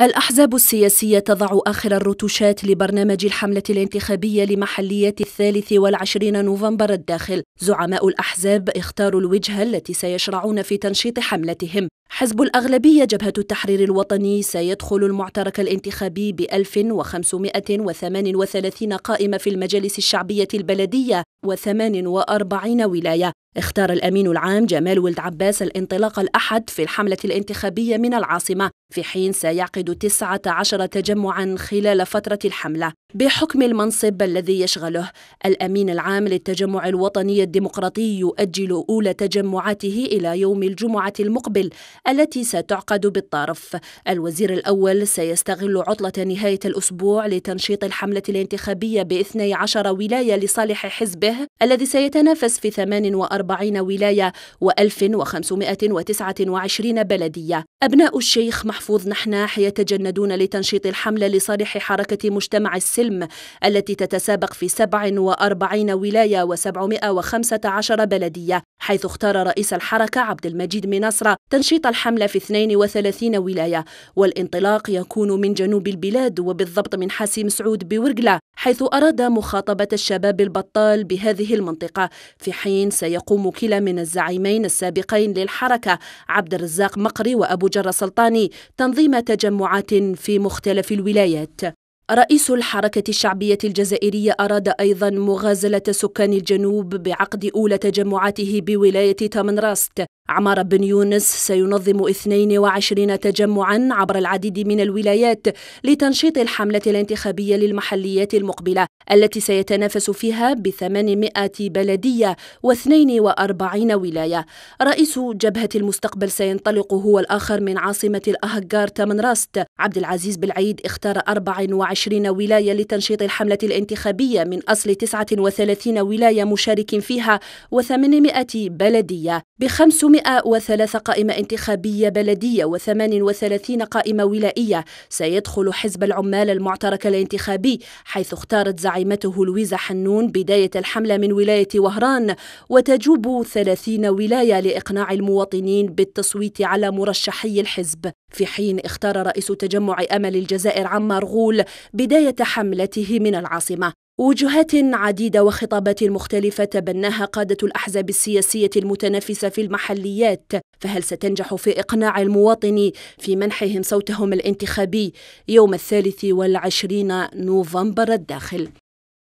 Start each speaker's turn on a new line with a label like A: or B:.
A: الأحزاب السياسية تضع آخر الرتوشات لبرنامج الحملة الانتخابية لمحليات الثالث والعشرين نوفمبر الداخل زعماء الأحزاب اختاروا الوجهة التي سيشرعون في تنشيط حملتهم حزب الأغلبية جبهة التحرير الوطني سيدخل المعترك الانتخابي ب 1538 قائمة في المجالس الشعبية البلدية و48 ولاية اختار الأمين العام جمال ولد عباس الانطلاق الأحد في الحملة الانتخابية من العاصمة في حين سيعقد 19 تجمعا خلال فترة الحملة بحكم المنصب الذي يشغله الأمين العام للتجمع الوطني الديمقراطي يؤجل أولى تجمعاته إلى يوم الجمعة المقبل التي ستعقد بالطرف الوزير الأول سيستغل عطلة نهاية الأسبوع لتنشيط الحملة الانتخابية ب 12 ولاية لصالح حزبه الذي سيتنافس في 48 140 ولاية و1529 بلدية أبناء الشيخ محفوظ نحناح يتجندون لتنشيط الحملة لصالح حركة مجتمع السلم التي تتسابق في 47 ولاية و715 بلدية حيث اختار رئيس الحركة عبد المجيد منصرة تنشيط الحملة في 32 ولاية والانطلاق يكون من جنوب البلاد وبالضبط من حاسي مسعود بورقلة حيث أراد مخاطبة الشباب البطال بهذه المنطقة في حين سيقوم كلا من الزعيمين السابقين للحركة عبد الرزاق مقري وأبو جرة سلطاني تنظيم تجمعات في مختلف الولايات رئيس الحركة الشعبية الجزائرية أراد أيضا مغازلة سكان الجنوب بعقد أولى تجمعاته بولاية تامنراست عمار بن يونس سينظم 22 تجمعا عبر العديد من الولايات لتنشيط الحملة الانتخابية للمحليات المقبلة التي سيتنافس فيها ب 800 بلدية و42 ولاية رئيس جبهة المستقبل سينطلق هو الآخر من عاصمة الأهجار تمنراست عبد العزيز بالعيد اختار 24 ولاية لتنشيط الحملة الانتخابية من أصل 39 ولاية مشارك فيها و800 بلدية ب 500 103 قائمة انتخابية بلدية و38 قائمة ولائية سيدخل حزب العمال المعترك الانتخابي حيث اختارت زعيمته لويزا حنون بداية الحملة من ولاية وهران وتجوب 30 ولاية لإقناع المواطنين بالتصويت على مرشحي الحزب في حين اختار رئيس تجمع أمل الجزائر عمار غول بداية حملته من العاصمة وجهات عديدة وخطابات مختلفة تبناها قادة الأحزاب السياسية المتنافسة في المحليات فهل ستنجح في إقناع المواطن في منحهم صوتهم الانتخابي يوم الثالث والعشرين نوفمبر الداخل؟